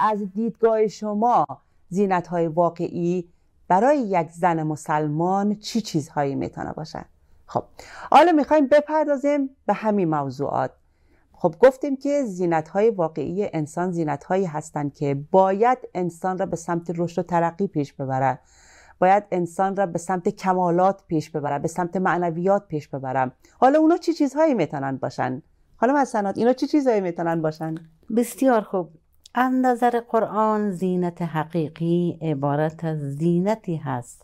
از دیدگاه شما زینت های واقعی برای یک زن مسلمان چی چیزهایی میتونه باشن خب حالا میخوایم بپردازیم به همین موضوعات خب گفتیم که زینت های واقعی انسان زینت هایی هستند که باید انسان را به سمت رشد و ترقی پیش ببره باید انسان را به سمت کمالات پیش ببره به سمت معنویات پیش ببره حالا اونا چی چیزهایی میتونن باشن حالا مثلا اینا چی چیزهایی میتونن باشن بسیار خوب از نظر قرآن زینت حقیقی عبارت از زینتی هست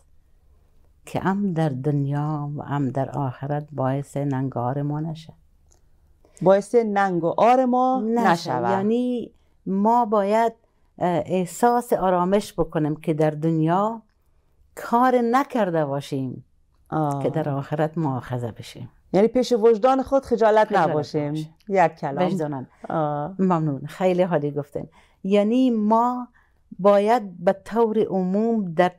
که هم در دنیا و هم در آخرت باعث ننگار ما نشه باعث ننگ و آر ما نشه یعنی ما باید احساس آرامش بکنیم که در دنیا کار نکرده باشیم که در آخرت معاخذه بشیم یعنی پیش وجدان خود خجالت, نباشیم یک کلام ممنون خیلی حالی گفتن یعنی ما باید به طور عموم در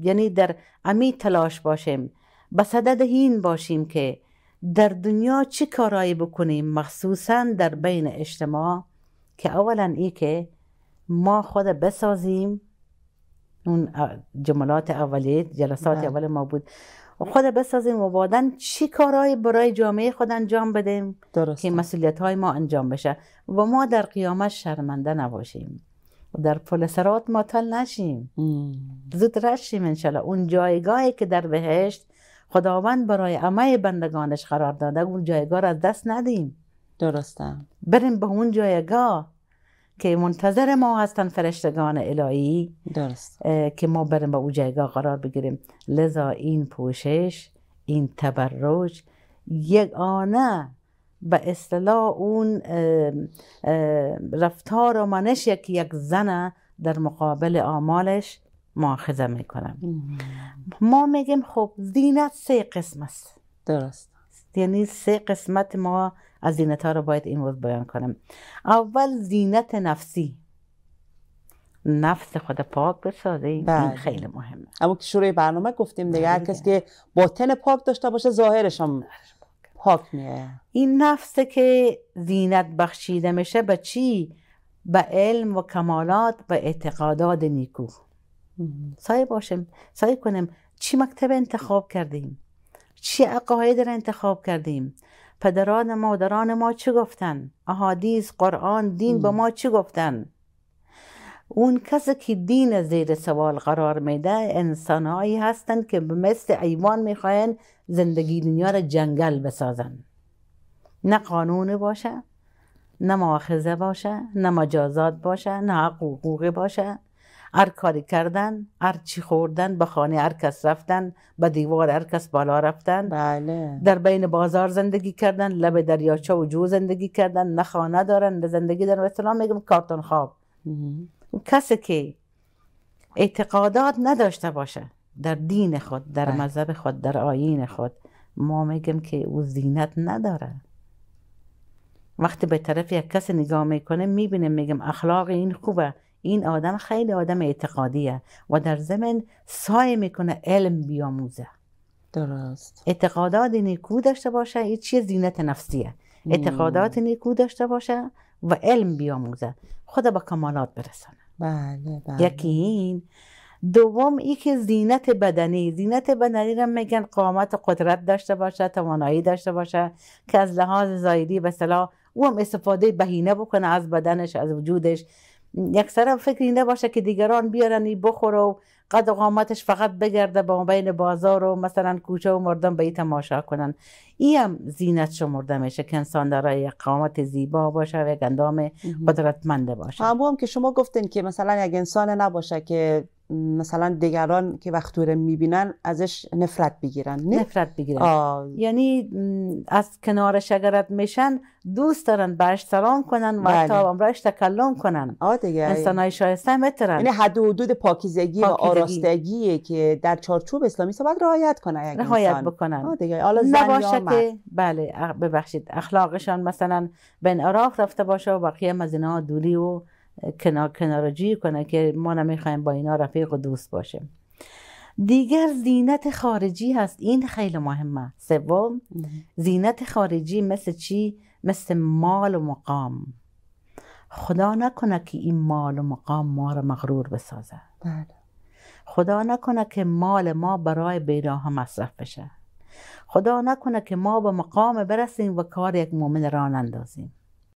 یعنی در امی تلاش باشیم به صدد این باشیم که در دنیا چه کارایی بکنیم مخصوصا در بین اجتماع که اولا ای که ما خود بسازیم اون جملات اولی جلسات بله. اول ما بود و خود بسازیم و بعدا چی کارهایی برای جامعه خود انجام بدیم که مسئولیت ما انجام بشه و ما در قیامت شرمنده نباشیم و در پل سرات تل نشیم زود رشیم انشالله اون جایگاهی که در بهشت خداوند برای همه بندگانش قرار داده اون جایگاه را دست ندیم درستم. بریم به اون جایگاه که منتظر ما هستن فرشتگان الهی درست که ما بریم به او جایگاه قرار بگیریم لذا این پوشش این تبرج یگانه به اصطلاح اون رفتار و منش که یک زنه در مقابل آمالش معاخذه میکنم ما میگیم خب زینت سه قسم است درست یعنی سه قسمت ما از زینت ها رو باید امروز بیان کنم اول زینت نفسی نفس خود پاک بسازه این بله. خیلی مهمه اما که شروع برنامه گفتیم دیگه هر کسی که باطن پاک داشته باشه ظاهرش هم پاک میه این نفس که زینت بخشیده میشه به چی به علم و کمالات و اعتقادات نیکو سعی باشم سایه کنیم چی مکتب انتخاب کردیم چی عقاید را انتخاب کردیم پدران مادران ما چه گفتن احادیث قرآن دین به ما چی گفتن اون کسی که دین زیر سوال قرار میده انسانهایی هستند که به مثل ایوان میخواین زندگی دنیا را جنگل بسازن نه قانون باشه نه معاخذه باشه نه مجازات باشه نه حقوق باشه هر کاری کردن هر چی خوردن به خانه هر کس رفتن به دیوار هر کس بالا رفتن بله. در بین بازار زندگی کردن لب دریاچه و جو زندگی کردن نه خانه دارن زندگی دارن مثلا میگم کارتون خواب کسی که اعتقادات نداشته باشه در دین خود در بله. مذهب خود در آیین خود ما میگم که او زینت نداره وقتی به طرف یک کس نگاه میکنه میبینه میگم اخلاق این خوبه این آدم خیلی آدم اعتقادیه و در زمین سعی میکنه علم بیاموزه درست اعتقادات نیکو داشته باشه یه چیز زینت نفسیه اعتقادات نیکو داشته باشه و علم بیاموزه خدا به کمالات برسانه بله بله یکی این دوم ای که زینت بدنی زینت بدنی را میگن قامت قدرت داشته باشه توانایی داشته باشه که از لحاظ زایدی به صلاح او هم استفاده بهینه بکنه از بدنش از وجودش یک فکر فکری نباشه که دیگران بیارن این بخور و قد و قامتش فقط بگرده با بین بازار و مثلا کوچه و مردم به ای تماشا کنن ای هم زینت شمرده میشه که انسان یک قامت زیبا باشه و یک اندام قدرتمنده باشه همون خب، هم که شما گفتین که مثلا یک انسان نباشه که مثلا دیگران که وقت دوره میبینن ازش نفرت بگیرن نه؟ نفرت بگیرن آه. یعنی از کنارش شگرت میشن دوست دارن برش سلام کنن و بله. تا تکلم کنن آه دیگه انسان های شایسته مترن یعنی حد و حدود پاکیزگی, و آراستگی که در چارچوب اسلامی باید رعایت کنن رعایت بکنن آه دیگه حالا بله ببخشید اخلاقشان مثلا بین عراق رفته باشه و بقیه هم از اینا دوری و کنار کنارجی کنه که ما نمیخوایم با اینا رفیق و دوست باشیم دیگر زینت خارجی هست این خیلی مهمه سوم زینت خارجی مثل چی مثل مال و مقام خدا نکنه که این مال و مقام ما را مغرور بسازه بله. خدا نکنه که مال ما برای بیراه مصرف بشه خدا نکنه که ما به مقام برسیم و کار یک مؤمن را نندازیم